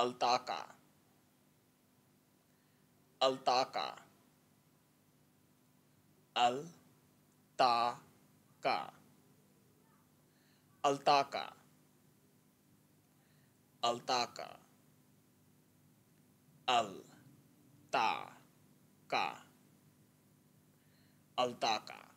Altaka. Altaka. Altaka. Altaka. Altaka. Altaka. Altaka.